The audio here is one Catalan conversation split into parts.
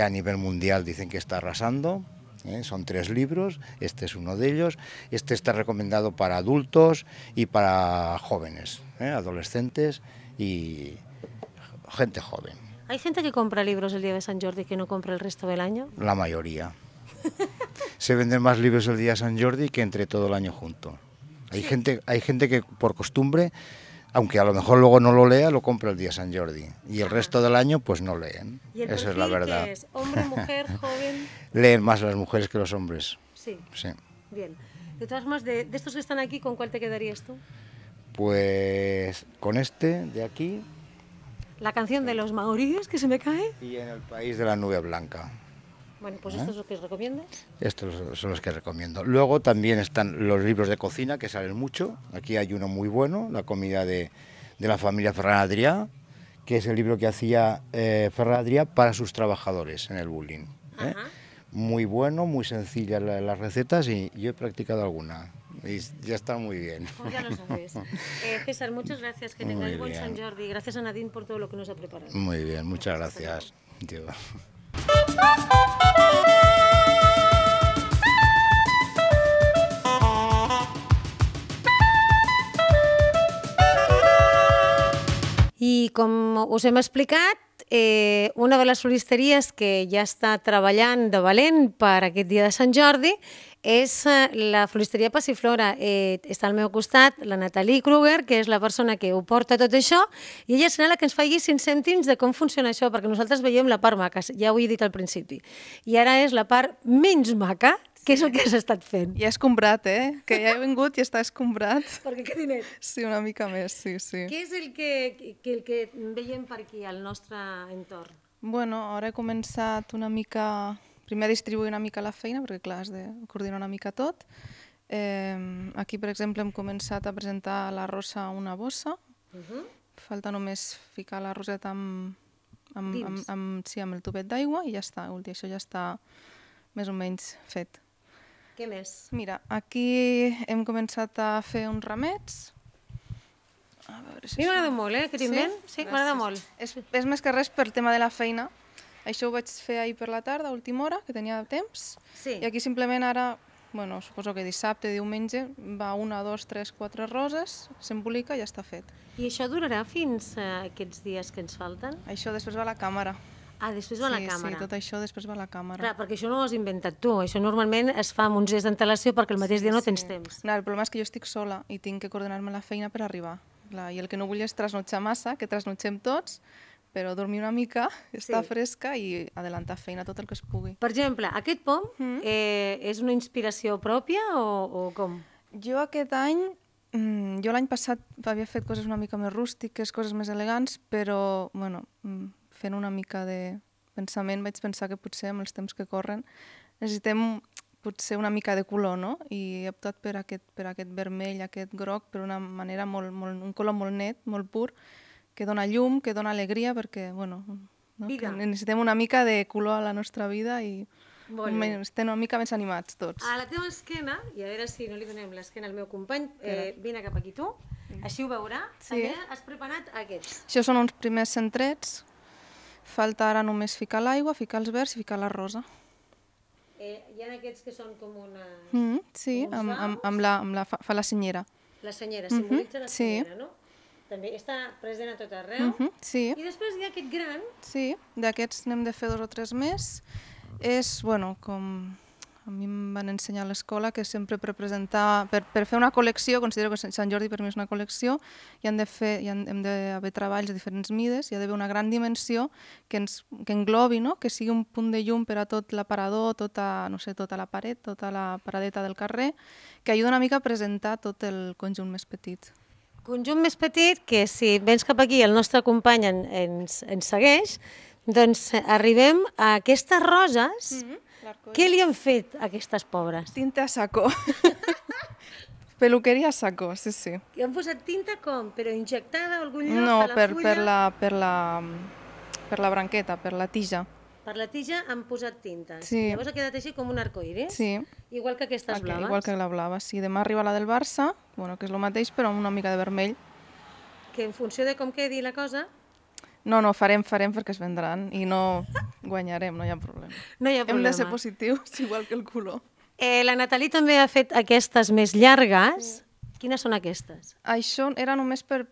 a nivel mundial dicen que está arrasando. ¿eh? Son tres libros, este es uno de ellos. Este está recomendado para adultos y para jóvenes, ¿eh? adolescentes y gente joven. ¿Hay gente que compra libros el día de San Jordi que no compra el resto del año? La mayoría. Se venden más libros el día de San Jordi que entre todo el año junto. Hay, gente, hay gente que por costumbre aunque a lo mejor luego no lo lea, lo compra el día San Jordi. Y el resto del año, pues no leen. ¿Y es la verdad. ¿Hombre, mujer, joven? Leen más las mujeres que los hombres. Sí. Bien. De todas formas, de estos que están aquí, ¿con cuál te quedarías tú? Pues con este de aquí. La canción de los maoríes que se me cae. Y en el país de la nube blanca. Bueno, pues estos ¿Eh? esto es lo que os recomiendo. Estos son los que recomiendo. Luego también están los libros de cocina que salen mucho. Aquí hay uno muy bueno, La comida de, la familia Ferradria, que es el libro que hacía eh, Ferradria para sus trabajadores en el bullying. ¿eh? Muy bueno, muy sencillas las recetas y yo he practicado alguna. Y ya está muy bien. Pues César, muchas gracias. Que tengáis buen San Jordi. Gracias a Nadine por todo lo que nos ha preparado. Muy bien, muchas gracias. I com us hem explicat, eh, una de les floristeries que ja està treballant de valent per aquest dia de Sant Jordi és eh, la floristeria Passiflora. Eh, està al meu costat la Natalie Kruger, que és la persona que ho porta tot això, i ella serà la que ens faci 5 cèntims de com funciona això, perquè nosaltres veiem la part maca, ja ho he dit al principi. I ara és la part menys maca, que és el que has estat fent. Ja has comprat, eh? Que ja he vingut i està escombrat. perquè què diners? Sí, una mica més, sí, sí. Què és el que, que, el que veiem per aquí, al nostre entorn? Bueno, ara he començat una mica primer distribuir una mica la feina, perquè clar, has de coordinar una mica tot. Eh, aquí, per exemple, hem començat a presentar a la rosa una bossa. Uh mhm. -huh. Falta només ficar la roseta amb, amb, amb, amb, sí, amb el tubet d'aigua i ja està. Ulti, això ja està més o menys fet. Què més? Mira, aquí hem començat a fer uns ramets, a veure si... A mi m'agrada molt, eh, aquest invent. Sí, sí m'agrada molt. És, és més que res per tema de la feina, això ho vaig fer ahir per la tarda, a última hora, que tenia temps. Sí. I aquí simplement ara, bueno, suposo que dissabte, diumenge, va una, dos, tres, quatre roses, s'embolica i ja està fet. I això durarà fins a aquests dies que ens falten? Això després va a la càmera. Ah, després va sí, a la càmera. Sí, tot això després va a la càmera. Clar, perquè això no ho has inventat tu. Això normalment es fa amb uns dies d'antelació perquè el mateix sí, dia no sí. tens temps. No, el problema és que jo estic sola i tinc que coordinar-me la feina per arribar. Clar, I el que no vull és trasnotxar massa, que trasnotxem tots, però dormir una mica, estar sí. fresca i adelantar feina tot el que es pugui. Per exemple, aquest pom mm. eh, és una inspiració pròpia o, o com? Jo aquest any, mm, jo l'any passat havia fet coses una mica més rústiques, coses més elegants, però bueno, mm, fent una mica de pensament vaig pensar que potser amb els temps que corren necessitem potser una mica de color, no? I he optat per aquest, per aquest vermell, aquest groc, per una manera molt, molt, un color molt net, molt pur, que dona llum, que dona alegria, perquè, bueno, no? que necessitem una mica de color a la nostra vida i Molt estem una mica més animats tots. A la teva esquena, i a veure si no li donem l'esquena al meu company, eh, vine cap aquí tu, així ho veurà, sí. també has preparat aquests. Això són uns primers centrets, falta ara només ficar l'aigua, ficar els verds i ficar la rosa. Eh, hi ha aquests que són com una... Mm, sí, amb, amb, amb, la, amb la, fa, fa la senyera. La senyera, simbolitza mm -hmm, la mm-hmm, senyera, sí. no? també està present a tot arreu. Uh mhm, -huh, sí. I després hi ha aquest gran... Sí, d'aquests n'hem de fer dos o tres més. És, bueno, com a mi em van ensenyar a l'escola que sempre per presentar, per, per fer una col·lecció, considero que Sant Jordi per mi és una col·lecció, hi han de fer, hi han, hem d'haver treballs de diferents mides, hi ha d'haver una gran dimensió que, ens, que englobi, no? que sigui un punt de llum per a tot l'aparador, tota, no sé, tota la paret, tota la paradeta del carrer, que ajuda una mica a presentar tot el conjunt més petit. Conjunt més petit que si vens cap aquí i el nostre company en, ens, ens segueix, doncs arribem a aquestes roses. Mm -hmm. Què li han fet a aquestes pobres? Tinta a saco. Peluqueria a saco, sí, sí. I han posat tinta com? Però injectada a algun lloc? No, a la per, fulla? per, la, per, la, per la branqueta, per la tija per la tija han posat tintes. Sí. Llavors ha quedat així com un arcoiris. Sí. Igual que aquestes Aquí, blaves. Igual que la blava, sí. Demà arriba la del Barça, bueno, que és el mateix, però amb una mica de vermell. Que en funció de com quedi la cosa... No, no, farem, farem perquè es vendran i no guanyarem, no hi ha problema. No hi ha problema. Hem de ser positius, igual que el color. Eh, la Natalí també ha fet aquestes més llargues. Sí. Quines són aquestes? Això era només per...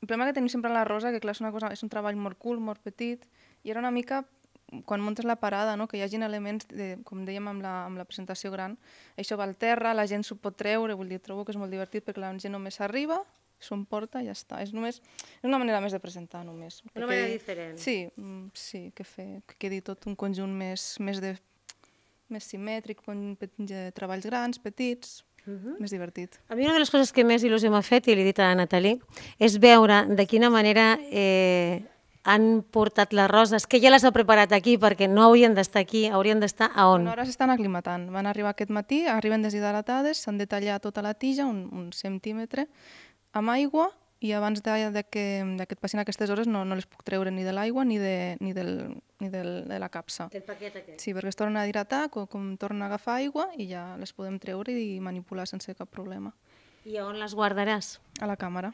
El problema que tenim sempre la rosa, que clar, és, una cosa, és un treball molt cool, molt petit, i era una mica quan muntes la parada, no? que hi hagin elements, de, com dèiem amb la, amb la presentació gran, això va al terra, la gent s'ho pot treure, vull dir, trobo que és molt divertit perquè la gent només arriba, s'ho emporta i ja està. És, només, és una manera més de presentar, només. Una manera diferent. Sí, mm, sí que, fer, que quedi tot un conjunt més, més, de, més simètric, eh, treballs grans, petits, Uh -huh. Més divertit. A mi una de les coses que més il·lusió m'ha fet, i l'he dit a la Natalí, és veure de quina manera eh, han portat les roses, que ja les ha preparat aquí perquè no haurien d'estar aquí, haurien d'estar a on? ara s'estan aclimatant. Van arribar aquest matí, arriben deshidratades, s'han de tallar tota la tija, un, un centímetre, amb aigua i abans de, de que, de que et passin aquestes hores no, no les puc treure ni de l'aigua ni, de, ni, del, ni del, de la capsa. Del paquet aquest. Sí, perquè es torna a hidratar, com, com torna a agafar aigua i ja les podem treure i manipular sense cap problema. I on les guardaràs? A la càmera.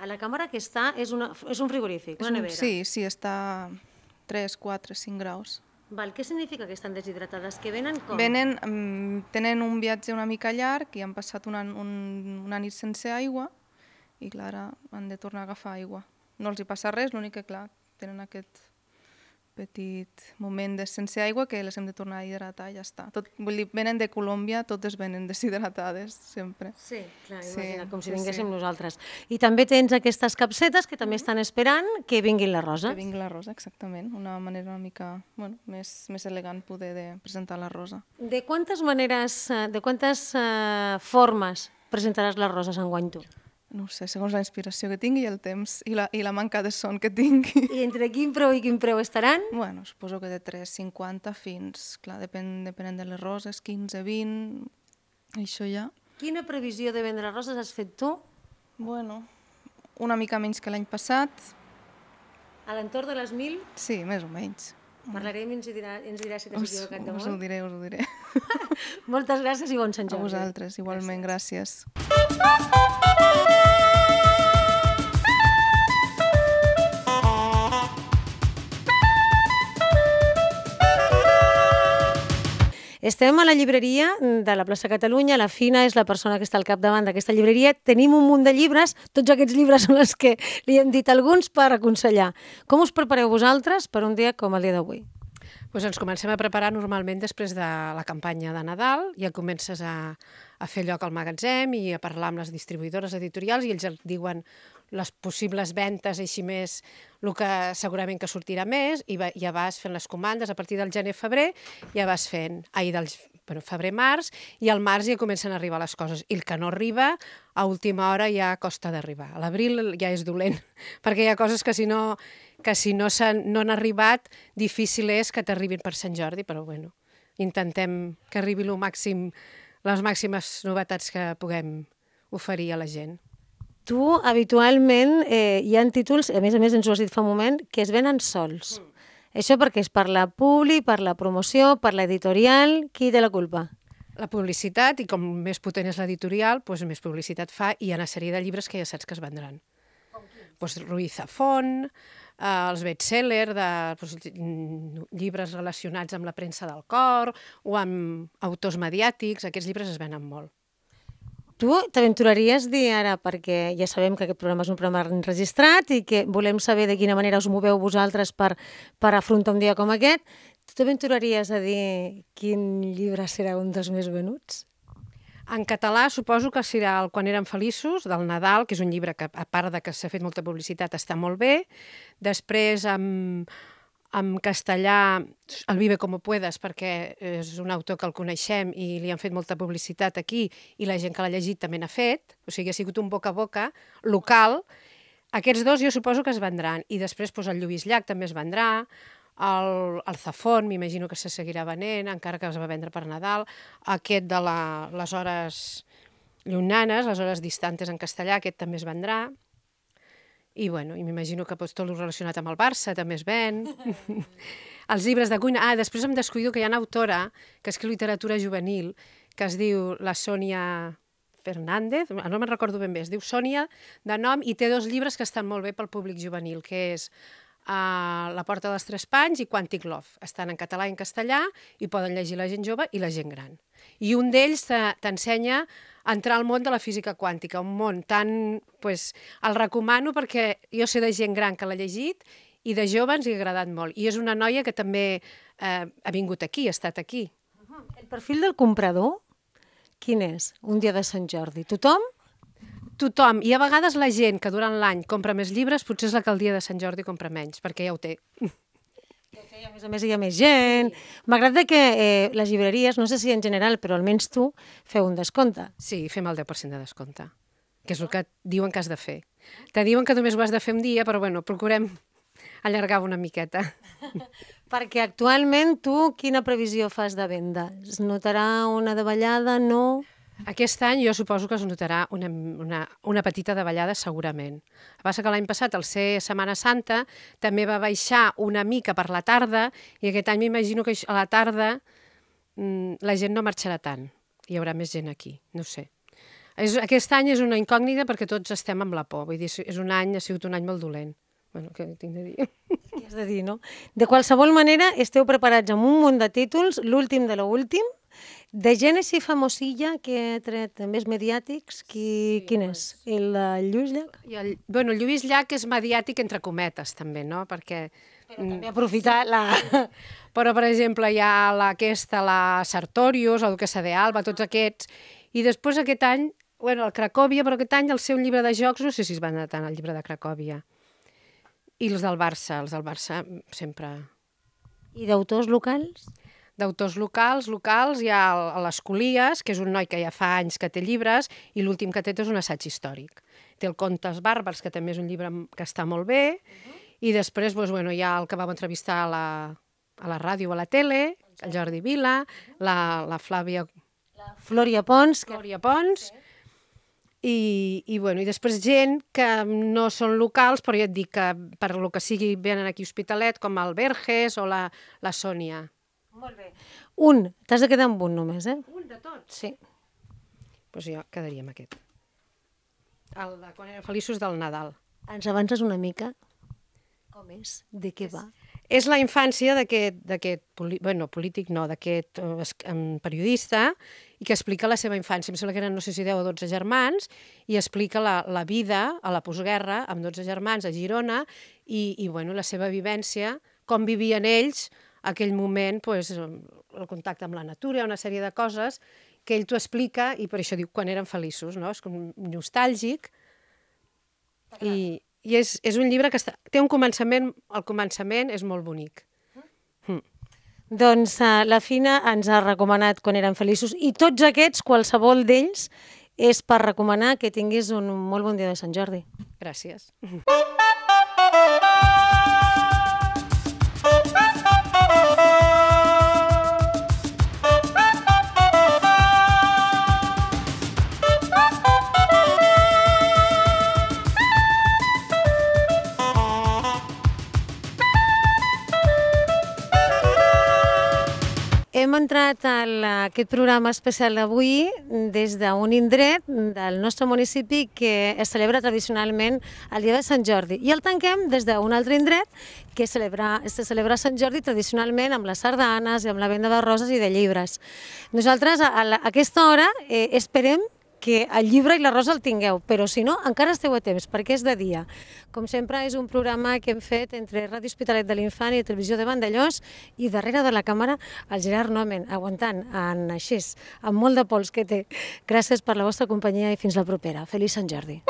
A la càmera que està és, una, és un frigorífic, una nevera. Sí, sí, està 3, 4, 5 graus. Val, què significa que estan deshidratades? Que venen com? Venen, mm, tenen un viatge una mica llarg i han passat una, un, una nit sense aigua i clar, han de tornar a agafar aigua. No els hi passa res, l'únic que clar, tenen aquest petit moment de sense aigua que les hem de tornar a hidratar i ja està. Tot, vull dir, venen de Colòmbia, totes venen deshidratades, sempre. Sí, clar, imagina, com si vinguéssim sí. nosaltres. I també tens aquestes capsetes que també mm-hmm. estan esperant que vinguin les roses. Que vingui la rosa, exactament. Una manera una mica bueno, més, més elegant poder de presentar la rosa. De quantes maneres, eh, de quantes uh, formes presentaràs les roses en guany tu? no sé, segons la inspiració que tingui i el temps i la, i la manca de son que tingui. I entre quin preu i quin preu estaran? Bueno, suposo que de 3,50 fins, clar, depèn, depenent de les roses, 15, 20, això ja. Quina previsió de vendre roses has fet tu? Bueno, una mica menys que l'any passat. A l'entorn de les 1.000? Sí, més o menys. Parlarem i ens, dirà, ens dirà si t'has equivocat de molt. Us ho diré, us ho diré. Moltes gràcies i bon Sant Jordi. A vosaltres, igualment, gràcies. gràcies. Estem a la llibreria de la plaça Catalunya, la Fina és la persona que està al capdavant d'aquesta llibreria. Tenim un munt de llibres, tots aquests llibres són els que li hem dit alguns per aconsellar. Com us prepareu vosaltres per un dia com el dia d'avui? Pues doncs ens comencem a preparar normalment després de la campanya de Nadal, ja comences a, a fer lloc al magatzem i a parlar amb les distribuïdores editorials i ells et diuen les possibles ventes, així més el que segurament que sortirà més, i va, ja vas fent les comandes a partir del gener-febrer, ja vas fent, ahir del bueno, febrer-març, i al març ja comencen a arribar les coses. I el que no arriba, a última hora ja costa d'arribar. A l'abril ja és dolent, perquè hi ha coses que si no, que si no, han, no han arribat, difícil és que t'arribin per Sant Jordi, però bueno, intentem que arribi lo màxim, les màximes novetats que puguem oferir a la gent tu, habitualment, eh, hi ha títols, a més a més ens ho has dit fa un moment, que es venen sols. Mm. Això perquè és per la publi, per la promoció, per l'editorial, qui té la culpa? la publicitat, i com més potent és l'editorial, doncs més publicitat fa, i hi ha una sèrie de llibres que ja saps que es vendran. Doncs Ruiz Zafón, eh, els bestsellers, de doncs, mm, llibres relacionats amb la premsa del cor o amb autors mediàtics, aquests llibres es venen molt. Tu t'aventuraries dir ara, perquè ja sabem que aquest programa és un programa enregistrat i que volem saber de quina manera us moveu vosaltres per, per afrontar un dia com aquest, tu t'aventuraries a dir quin llibre serà un dels més venuts? En català suposo que serà el Quan érem feliços, del Nadal, que és un llibre que, a part de que s'ha fet molta publicitat, està molt bé. Després, amb en castellà el Vive como puedes perquè és un autor que el coneixem i li han fet molta publicitat aquí i la gent que l'ha llegit també n'ha fet, o sigui, ha sigut un boca a boca local. Aquests dos jo suposo que es vendran i després doncs, el Lluís Llach també es vendrà, el, el Zafón, m'imagino que se seguirà venent, encara que es va vendre per Nadal, aquest de la, les hores llunanes, les hores distantes en castellà, aquest també es vendrà. I, bueno, i m'imagino que pues, tot el relacionat amb el Barça també es ven. els llibres de cuina... Ah, després em descuido que hi ha una autora que escriu literatura juvenil que es diu la Sònia Fernández, no me'n recordo ben bé, es diu Sònia de nom i té dos llibres que estan molt bé pel públic juvenil, que és a La Porta dels Tres Panys i Quantic Love. Estan en català i en castellà i poden llegir la gent jove i la gent gran. I un d'ells t'ensenya a entrar al món de la física quàntica, un món tan... Pues, el recomano perquè jo sé de gent gran que l'ha llegit i de jove ens ha agradat molt. I és una noia que també eh, ha vingut aquí, ha estat aquí. Uh-huh. El perfil del comprador, quin és? Un dia de Sant Jordi. Tothom? tothom, i a vegades la gent que durant l'any compra més llibres, potser és la que el dia de Sant Jordi compra menys, perquè ja ho té. I a més a més hi ha més gent. M'agrada que eh, les llibreries, no sé si en general, però almenys tu, feu un descompte. Sí, fem el 10% de descompte, que és el que diuen que has de fer. Te diuen que només ho has de fer un dia, però bueno, procurem allargar una miqueta. Perquè actualment tu quina previsió fas de venda? Es notarà una davallada, no? Aquest any jo suposo que es notarà una, una, una petita davallada segurament. El passa que l'any passat, al ser Setmana Santa, també va baixar una mica per la tarda i aquest any m'imagino que a la tarda mm, la gent no marxarà tant. Hi haurà més gent aquí, no sé. És, aquest any és una incògnita perquè tots estem amb la por. Vull dir, és un any, ha sigut un any molt dolent. Bueno, què tinc de dir? Què has de dir, no? De qualsevol manera, esteu preparats amb un munt de títols, l'últim de l'últim, de Gènesi famosilla, que ha tret més mediàtics, qui, sí, quin és? El eh, Lluís Llach? I el, bueno, Lluís Llach és mediàtic entre cometes, també, no? Perquè... Però mm, també aprofitar la... Però, per exemple, hi ha la, aquesta, la Sartorius, el Duquesa de Alba, tots ah. aquests. I després aquest any, bueno, el Cracòvia, però aquest any el seu llibre de jocs, no sé si es van anar tant al llibre de Cracòvia. I els del Barça, els del Barça mm, sempre... I d'autors locals? d'autors locals, locals hi ha les Colies, que és un noi que ja fa anys que té llibres, i l'últim que té és un assaig històric. Té el Contes Bàrbars, que també és un llibre que està molt bé, uh -huh. i després doncs, bueno, hi ha el que vam entrevistar a la, a la ràdio o a la tele, el Jordi Vila, la, la Flàvia... La Flòria Pons. Que... Flòria Pons. Sí. I, i, bueno, I després gent que no són locals, però ja et dic que per lo que sigui venen aquí a Hospitalet, com el Verges o la, la Sònia. Molt bé. Un, t'has de quedar amb un només, eh? Un de tots? Sí. Doncs pues jo quedaria amb aquest. El de quan era feliços del Nadal. Ens avances una mica? Com és? De què va? És la infància d'aquest bueno, polític, no, d'aquest um, periodista, i que explica la seva infància. Em sembla que eren, no sé si 10 o 12 germans, i explica la, la vida a la postguerra amb 12 germans a Girona i, i bueno, la seva vivència, com vivien ells aquell moment pues, el contacte amb la natura, una sèrie de coses que ell t'ho explica i per això diu quan eren feliços, no? És com nostàlgic i, i és, és un llibre que està, té un començament, el començament és molt bonic. Mm. Doncs uh, la Fina ens ha recomanat quan eren feliços i tots aquests, qualsevol d'ells, és per recomanar que tinguis un molt bon dia de Sant Jordi. Gràcies. Mm -hmm. Hem entrat a aquest programa especial d'avui des d'un indret del nostre municipi que es celebra tradicionalment el dia de Sant Jordi i el tanquem des d'un altre indret que celebra, se celebra Sant Jordi tradicionalment amb les sardanes i amb la venda de roses i de llibres. Nosaltres a, a aquesta hora eh, esperem que el llibre i la rosa el tingueu, però si no, encara esteu a temps, perquè és de dia. Com sempre, és un programa que hem fet entre Ràdio Hospitalet de l'Infant i Televisió de Vandellós i darrere de la càmera el Gerard Nomen, aguantant en aixís, amb molt de pols que té. Gràcies per la vostra companyia i fins la propera. Feliç Sant Jordi.